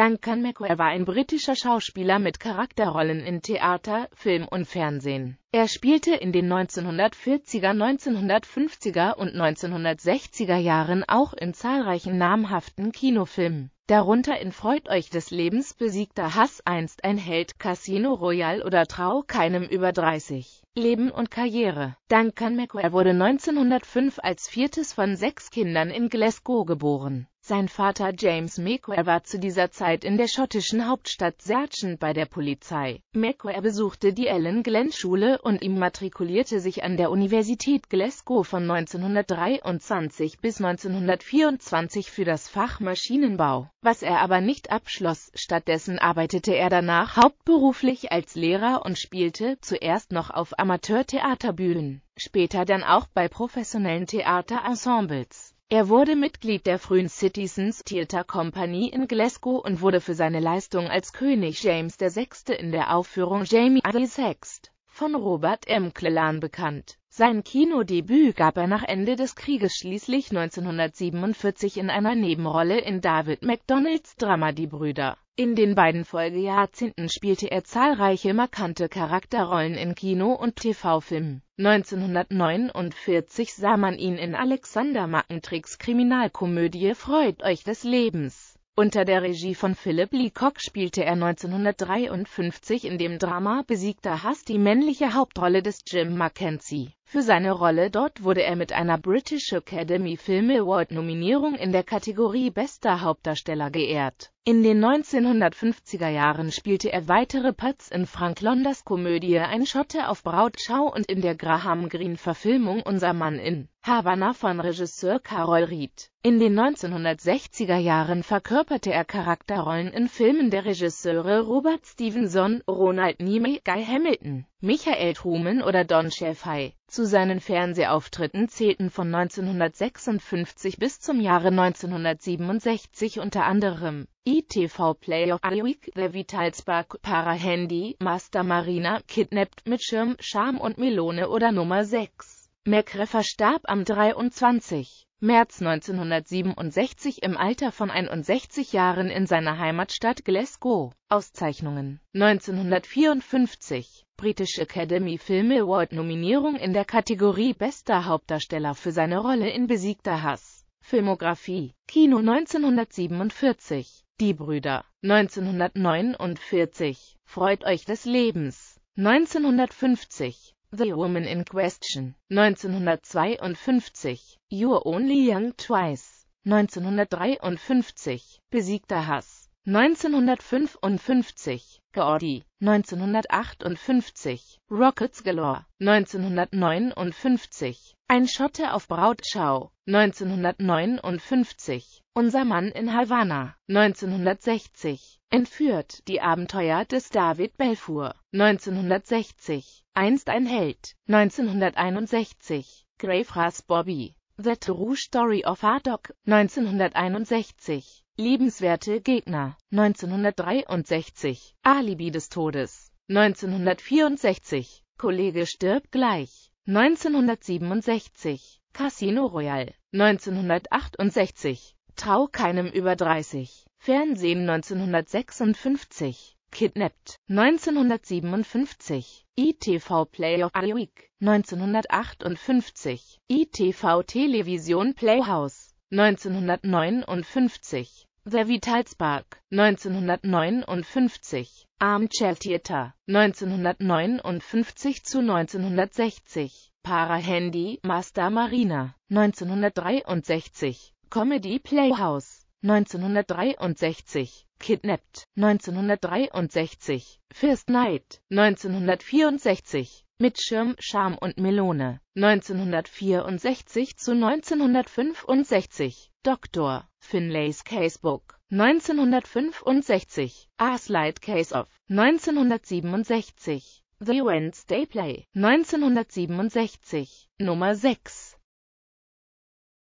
Duncan McQuarrie war ein britischer Schauspieler mit Charakterrollen in Theater, Film und Fernsehen. Er spielte in den 1940er, 1950er und 1960er Jahren auch in zahlreichen namhaften Kinofilmen, darunter in Freut euch des Lebens besiegter Hass einst ein Held, Casino Royale oder Trau keinem über 30. Leben und Karriere Duncan McQuarrie wurde 1905 als viertes von sechs Kindern in Glasgow geboren. Sein Vater James McQuare war zu dieser Zeit in der schottischen Hauptstadt Sergeant bei der Polizei. McQuare besuchte die Ellen Glenn Schule und immatrikulierte sich an der Universität Glasgow von 1923 bis 1924 für das Fach Maschinenbau, was er aber nicht abschloss. Stattdessen arbeitete er danach hauptberuflich als Lehrer und spielte zuerst noch auf Amateurtheaterbühnen, später dann auch bei professionellen Theaterensembles. Er wurde Mitglied der frühen Citizens Theatre Company in Glasgow und wurde für seine Leistung als König James VI. in der Aufführung Jamie the Sext von Robert M. Clelan bekannt. Sein Kinodebüt gab er nach Ende des Krieges schließlich 1947 in einer Nebenrolle in David MacDonalds Drama Die Brüder in den beiden Folgejahrzehnten spielte er zahlreiche markante Charakterrollen in Kino- und TV-Filmen. 1949 sah man ihn in Alexander Mackentricks Kriminalkomödie Freut euch des Lebens. Unter der Regie von Philip Leacock spielte er 1953 in dem Drama Besiegter Hass die männliche Hauptrolle des Jim Mackenzie. Für seine Rolle dort wurde er mit einer British Academy Film Award Nominierung in der Kategorie Bester Hauptdarsteller geehrt. In den 1950er Jahren spielte er weitere Putz in Frank Londers Komödie Ein Schotte auf Brautschau und in der Graham Greene Verfilmung Unser Mann in Havanna von Regisseur Carol Ried. In den 1960er Jahren verkörperte er Charakterrollen in Filmen der Regisseure Robert Stevenson, Ronald Niemey, Guy Hamilton, Michael Truman oder Don Sheffey. Zu seinen Fernsehauftritten zählten von 1956 bis zum Jahre 1967 unter anderem ITV e Play of Week, The Vital Spark, Para Handy, Master Marina, Kidnapped mit Schirm, Scham und Melone oder Nummer 6. Merkreffer starb am 23. März 1967 im Alter von 61 Jahren in seiner Heimatstadt Glasgow. Auszeichnungen 1954 British Academy Film Award Nominierung in der Kategorie Bester Hauptdarsteller für seine Rolle in Besiegter Hass. Filmografie Kino 1947 Die Brüder 1949 Freut euch des Lebens 1950 The Woman in Question, 1952, You're Only Young Twice, 1953, Besiegter Hass. 1955, Geordie, 1958, Rockets Galore, 1959, Ein Schotte auf Brautschau, 1959, Unser Mann in Havanna, 1960, Entführt, die Abenteuer des David Belfour, 1960, Einst ein Held, 1961, Grave Ras Bobby, The True Story of Hardock, 1961 Liebenswerte Gegner 1963 Alibi des Todes 1964 Kollege stirbt gleich 1967 Casino Royale 1968 Trau keinem über 30 Fernsehen 1956 Kidnapped 1957 ITV Play of Week 1958 ITV Television Playhouse 1959 The Vitalspark 1959, Armchair Theater 1959 zu 1960, Para-Handy Master Marina 1963, Comedy Playhouse 1963, Kidnapped 1963, First Night 1964, mit Schirm, Charme und Melone 1964 zu 1965 Dr. Finlays Casebook 1965, A Slide Case of 1967, The Wednesday Play 1967, Nummer 6.